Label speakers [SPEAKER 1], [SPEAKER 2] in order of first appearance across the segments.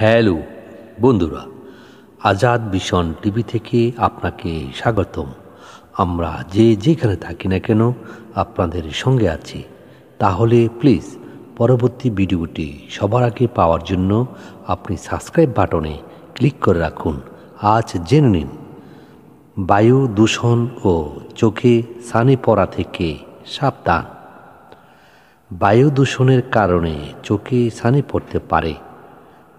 [SPEAKER 1] hello বন্ধুরা আজাদ ভীষণ TV থেকে আপনাকে স্বাগতম আমরা যে যেখানে থাকি না কেন আপনাদের সঙ্গে আছি তাহলে প্লিজ পরবর্তী ভিডিওটি সবার আগে পাওয়ার জন্য আপনি সাবস্ক্রাইব বাটনে ক্লিক করে রাখুন আজ জেনে নিন বায়ু দূষণ ও চোখে সানি পড়া থেকে সাবধান বায়ু দূষণের কারণে চোখে সানি পড়তে পারে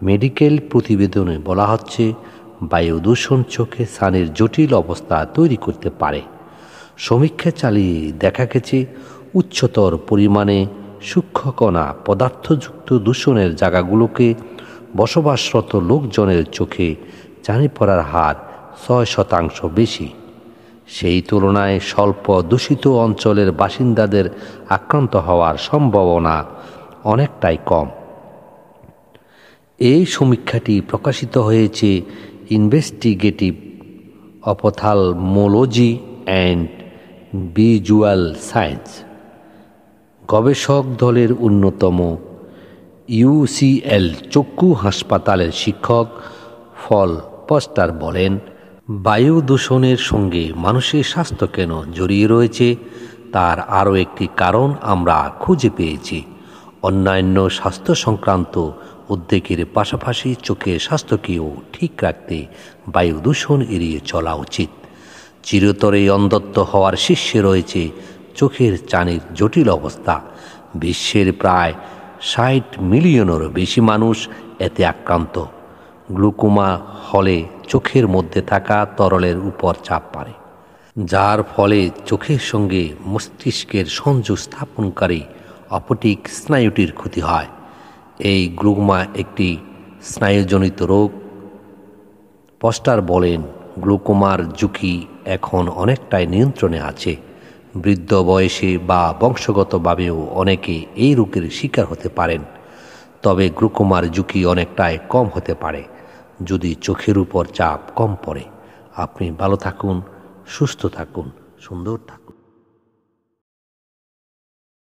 [SPEAKER 1] মেডিকেল প্রতিবেদনে বলা হচ্ছে বায়ু দূষণ চোখে সানের জটিল অবস্থা তৈরি করতে পারে সমীক্ষা চালিয়ে দেখা গেছে উচ্চতর পরিমাণে সূক্ষ্মকণা পদার্থযুক্ত দূষণের জায়গাগুলোকে বসবাসরত লোকজনের চোখে চানি পড়ার হার ছয় শতাংশ বেশি সেই তুলনায় স্বল্প দূষিত অঞ্চলের বাসিন্দাদের আক্রান্ত হওয়ার সম্ভাবনা অনেকটাই কম এই সমীক্ষাটি প্রকাশিত হয়েছে investigative ophthalmology and visual science গবেষক দলের অন্যতম ইউসিএল চক্ষু হাসপাতালের শিক্ষক ফল পস্টার বলেন বায়ু দূষণের সঙ্গে মানুষের স্বাস্থ্য কেন জড়িয়ে রয়েছে তার আরও একটি কারণ আমরা খুঁজে পেয়েছি অন্যান্য স্বাস্থ্য সংক্রান্ত উদ্বেগের পাশাপাশি চোখের স্বাস্থ্যকেও ঠিক রাখতে বায়ু দূষণ এড়িয়ে চলা উচিত চিরতরে অন্ধত্ব হওয়ার শীর্ষে রয়েছে চোখের চানির জটিল অবস্থা বিশ্বের প্রায় ষাট মিলিয়নেরও বেশি মানুষ এতে আক্রান্ত গ্লুকোমা হলে চোখের মধ্যে থাকা তরলের উপর চাপ পারে যার ফলে চোখের সঙ্গে মস্তিষ্কের সংযোগ স্থাপনকারী অপটিক স্নায়ুটির ক্ষতি হয় এই গ্লুকোমা একটি স্নায়ুজনিত রোগ পস্টার বলেন গ্লুকোমার ঝুঁকি এখন অনেকটাই নিয়ন্ত্রণে আছে বৃদ্ধ বয়সে বা বংশগতভাবেও অনেকে এই রোগের শিকার হতে পারেন তবে গ্লুকোমার ঝুঁকি অনেকটাই কম হতে পারে যদি চোখের উপর চাপ কম পড়ে আপনি ভালো থাকুন সুস্থ থাকুন সুন্দর থাকুন